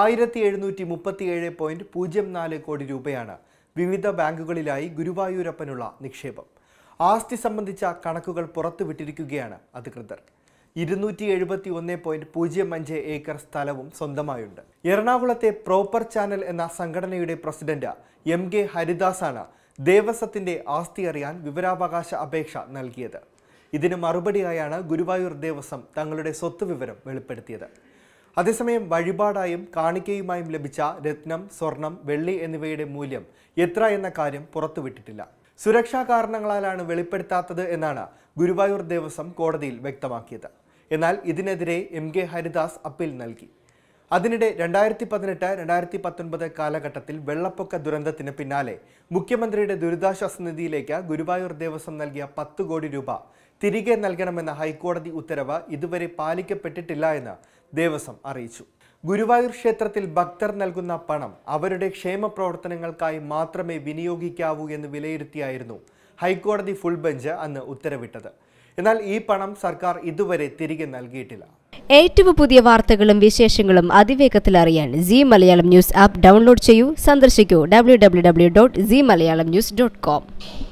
ആയിരത്തി എഴുന്നൂറ്റി ഏഴ് പോയിൻറ്റ് പൂജ്യം നാല് കോടി രൂപയാണ് വിവിധ ബാങ്കുകളിലായി ഗുരുവായൂരപ്പനുള്ള നിക്ഷേപം ആസ്തി സംബന്ധിച്ച കണക്കുകൾ പുറത്തുവിട്ടിരിക്കുകയാണ് അധികൃതർ ഇരുന്നൂറ്റി എഴുപത്തി ഒന്ന് പോയിന്റ് പൂജ്യം അഞ്ച് ഏക്കർ സ്ഥലവും സ്വന്തമായുണ്ട് എറണാകുളത്തെ പ്രോപ്പർ ചാനൽ എന്ന സംഘടനയുടെ പ്രസിഡന്റ് എം കെ ഹരിദാസാണ് ദേവസ്വത്തിന്റെ ആസ്തി അറിയാൻ വിവരാവകാശ അപേക്ഷ നൽകിയത് ഇതിന് മറുപടിയായാണ് ഗുരുവായൂർ ദേവസ്വം തങ്ങളുടെ സ്വത്ത് വിവരം വെളിപ്പെടുത്തിയത് അതേസമയം വഴിപാടായും കാണിക്കയുമായും ലഭിച്ച രത്നം സ്വർണം വെള്ളി എന്നിവയുടെ മൂല്യം എത്ര എന്ന കാര്യം പുറത്തുവിട്ടിട്ടില്ല സുരക്ഷാ കാരണങ്ങളാലാണ് വെളിപ്പെടുത്താത്തത് എന്നാണ് ഗുരുവായൂർ ദേവസ്വം കോടതിയിൽ വ്യക്തമാക്കിയത് എന്നാൽ ഇതിനെതിരെ എം കെ ഹരിദാസ് അപ്പീൽ നൽകി അതിനിടെ രണ്ടായിരത്തി പതിനെട്ട് രണ്ടായിരത്തി പത്തൊൻപത് കാലഘട്ടത്തിൽ വെള്ളപ്പൊക്ക ദുരന്തത്തിന് പിന്നാലെ മുഖ്യമന്ത്രിയുടെ ദുരിതാശ്വാസ നിധിയിലേക്ക് ഗുരുവായൂർ ദേവസ്വം നൽകിയ പത്ത് കോടി രൂപ തിരികെ നൽകണമെന്ന ഹൈക്കോടതി ഉത്തരവ് ഇതുവരെ പാലിക്കപ്പെട്ടിട്ടില്ല എന്ന് ദേവസ്വം അറിയിച്ചു ഗുരുവായൂർ ക്ഷേത്രത്തിൽ ഭക്തർ നൽകുന്ന പണം അവരുടെ ക്ഷേമ പ്രവർത്തനങ്ങൾക്കായി മാത്രമേ വിനിയോഗിക്കാവൂ എന്ന് വിലയിരുത്തിയായിരുന്നു ഹൈക്കോടതി ഫുൾ ബെഞ്ച് അന്ന് ഉത്തരവിട്ടത് എന്നാൽ ഈ പണം സർക്കാർ ഇതുവരെ തിരികെ നൽകിയിട്ടില്ല ഏറ്റവും പുതിയ വാർത്തകളും വിശേഷങ്ങളും അതിവേഗത്തിൽ അറിയാൻ Zee Malayalam news app download ചെയ്യൂ സന്ദർശിക്കൂ W W W dot Zee Malayalam news dot com